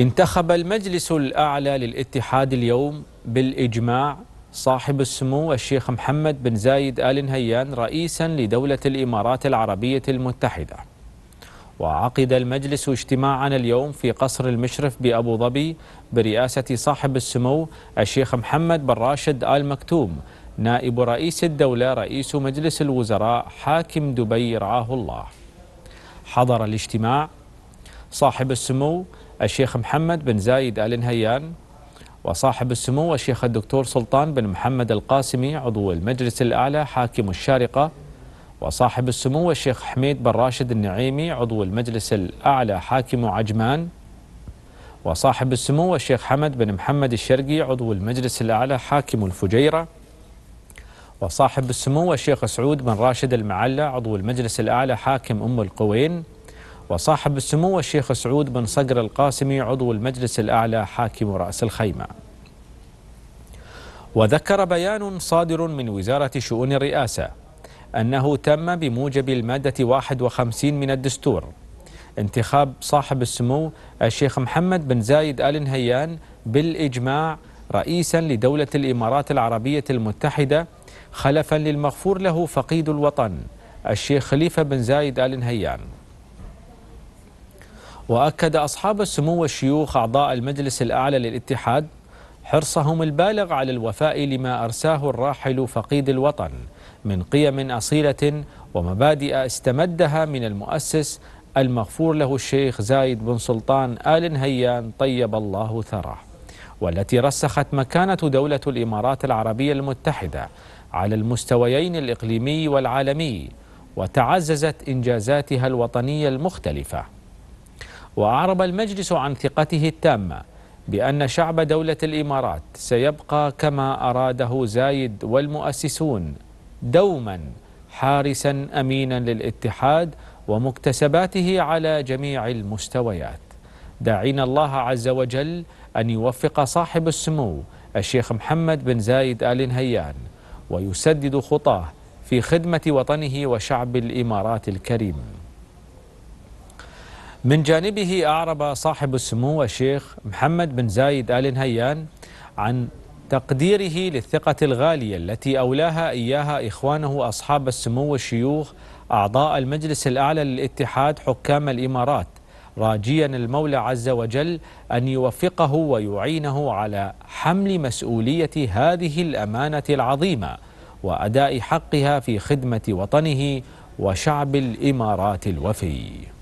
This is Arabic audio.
انتخب المجلس الأعلى للاتحاد اليوم بالإجماع صاحب السمو الشيخ محمد بن زايد آل نهيان رئيسا لدولة الإمارات العربية المتحدة وعقد المجلس اجتماعنا اليوم في قصر المشرف بأبو ظبي برئاسة صاحب السمو الشيخ محمد بن راشد آل مكتوم نائب رئيس الدولة رئيس مجلس الوزراء حاكم دبي رعاه الله حضر الاجتماع صاحب السمو الشيخ محمد بن زايد آل نهيان وصاحب السمو الشيخ الدكتور سلطان بن محمد القاسمي عضو المجلس الأعلى حاكم الشارقة وصاحب السمو الشيخ حميد بن راشد النعيمي عضو المجلس الأعلى حاكم عجمان وصاحب السمو الشيخ حمد بن محمد الشرقي عضو المجلس الأعلى حاكم الفجيرة وصاحب السمو الشيخ سعود بن راشد المعلى عضو المجلس الأعلى حاكم أم القوين وصاحب السمو الشيخ سعود بن صقر القاسمي عضو المجلس الأعلى حاكم رأس الخيمة وذكر بيان صادر من وزارة شؤون الرئاسة أنه تم بموجب المادة 51 من الدستور انتخاب صاحب السمو الشيخ محمد بن زايد آل نهيان بالإجماع رئيسا لدولة الإمارات العربية المتحدة خلفا للمغفور له فقيد الوطن الشيخ خليفة بن زايد آل نهيان وأكد أصحاب السمو الشيوخ أعضاء المجلس الأعلى للاتحاد حرصهم البالغ على الوفاء لما أرساه الراحل فقيد الوطن من قيم أصيلة ومبادئ استمدها من المؤسس المغفور له الشيخ زايد بن سلطان آل نهيان طيب الله ثراه والتي رسخت مكانة دولة الإمارات العربية المتحدة على المستويين الإقليمي والعالمي وتعززت إنجازاتها الوطنية المختلفة وأعرب المجلس عن ثقته التامة بأن شعب دولة الإمارات سيبقى كما أراده زايد والمؤسسون دوما حارسا أمينا للاتحاد ومكتسباته على جميع المستويات داعين الله عز وجل أن يوفق صاحب السمو الشيخ محمد بن زايد آل نهيان ويسدد خطاه في خدمة وطنه وشعب الإمارات الكريم من جانبه أعرب صاحب السمو الشيخ محمد بن زايد آل نهيان عن تقديره للثقة الغالية التي أولاها إياها إخوانه أصحاب السمو الشيوخ أعضاء المجلس الأعلى للاتحاد حكام الإمارات راجيا المولى عز وجل أن يوفقه ويعينه على حمل مسؤولية هذه الأمانة العظيمة وأداء حقها في خدمة وطنه وشعب الإمارات الوفي